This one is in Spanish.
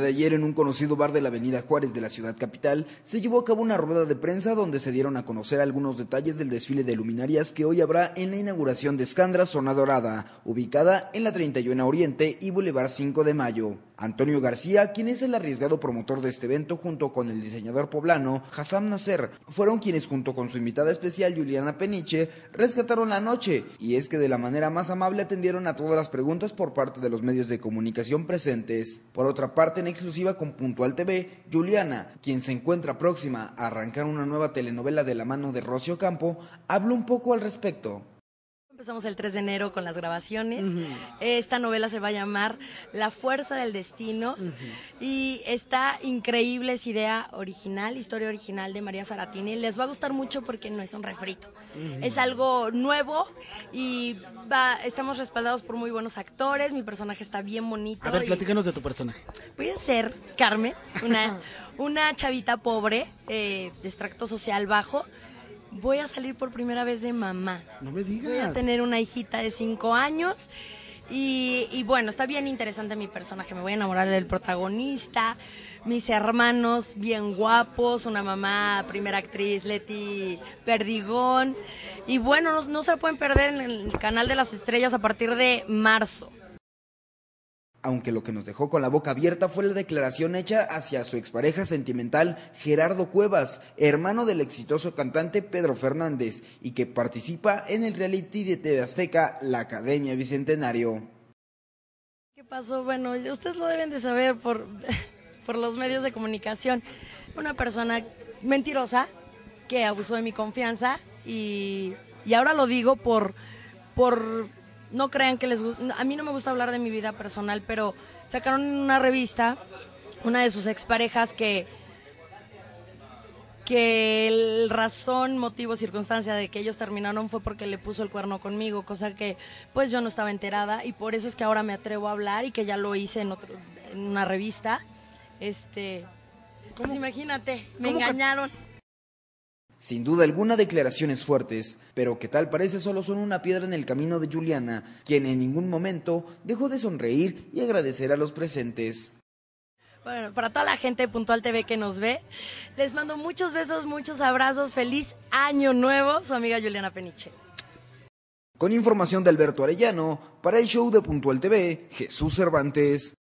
de ayer, en un conocido bar de la Avenida Juárez de la ciudad capital, se llevó a cabo una rueda de prensa donde se dieron a conocer algunos detalles del desfile de luminarias que hoy habrá en la inauguración de Escandra Zona Dorada, ubicada en la 31 Oriente y Boulevard 5 de Mayo. Antonio García, quien es el arriesgado promotor de este evento junto con el diseñador poblano Hassan Nasser, fueron quienes junto con su invitada especial Juliana Peniche rescataron la noche y es que de la manera más amable atendieron a todas las preguntas por parte de los medios de comunicación presentes. Por otra parte, en exclusiva con Puntual TV, Juliana, quien se encuentra próxima a arrancar una nueva telenovela de la mano de Rocio Campo, habló un poco al respecto. Empezamos el 3 de enero con las grabaciones. Esta novela se va a llamar La Fuerza del Destino y está increíble, es idea original, historia original de María Zaratini. Les va a gustar mucho porque no es un refrito, es algo nuevo y estamos respaldados por muy buenos actores, mi personaje está bien bonito. A ver, platícanos de tu personaje. Voy a ser Carmen, una, una chavita pobre, eh, de extracto social bajo voy a salir por primera vez de mamá. No me digas. Voy a tener una hijita de cinco años. Y, bueno, está bien interesante mi personaje. Me voy a enamorar del protagonista. Mis hermanos bien guapos. Una mamá, primera actriz, Leti Perdigón. Y bueno, no se pueden perder en el canal de las estrellas a partir de marzo aunque lo que nos dejó con la boca abierta fue la declaración hecha hacia su expareja sentimental Gerardo Cuevas, hermano del exitoso cantante Pedro Fernández, y que participa en el reality de TV Azteca, la Academia Bicentenario. ¿Qué pasó? Bueno, ustedes lo deben de saber por, por los medios de comunicación. Una persona mentirosa que abusó de mi confianza y, ahora lo digo por... por no crean que les gusta, a mí no me gusta hablar de mi vida personal, pero sacaron en una revista una de sus exparejas que que el razón, motivo, circunstancia de que ellos terminaron fue porque le puso el cuerno conmigo, cosa que pues yo no estaba enterada y por eso es que ahora me atrevo a hablar y que ya lo hice en, otro, en una revista. Este, pues imagínate, me engañaron. Sin duda alguna declaraciones fuertes, pero que tal parece solo son una piedra en el camino de Juliana, quien en ningún momento dejó de sonreír y agradecer a los presentes. Bueno, para toda la gente de Puntual TV que nos ve, les mando muchos besos, muchos abrazos, feliz año nuevo, su amiga Juliana Peniche. Con información de Alberto Arellano, para el show de Puntual TV, Jesús Cervantes.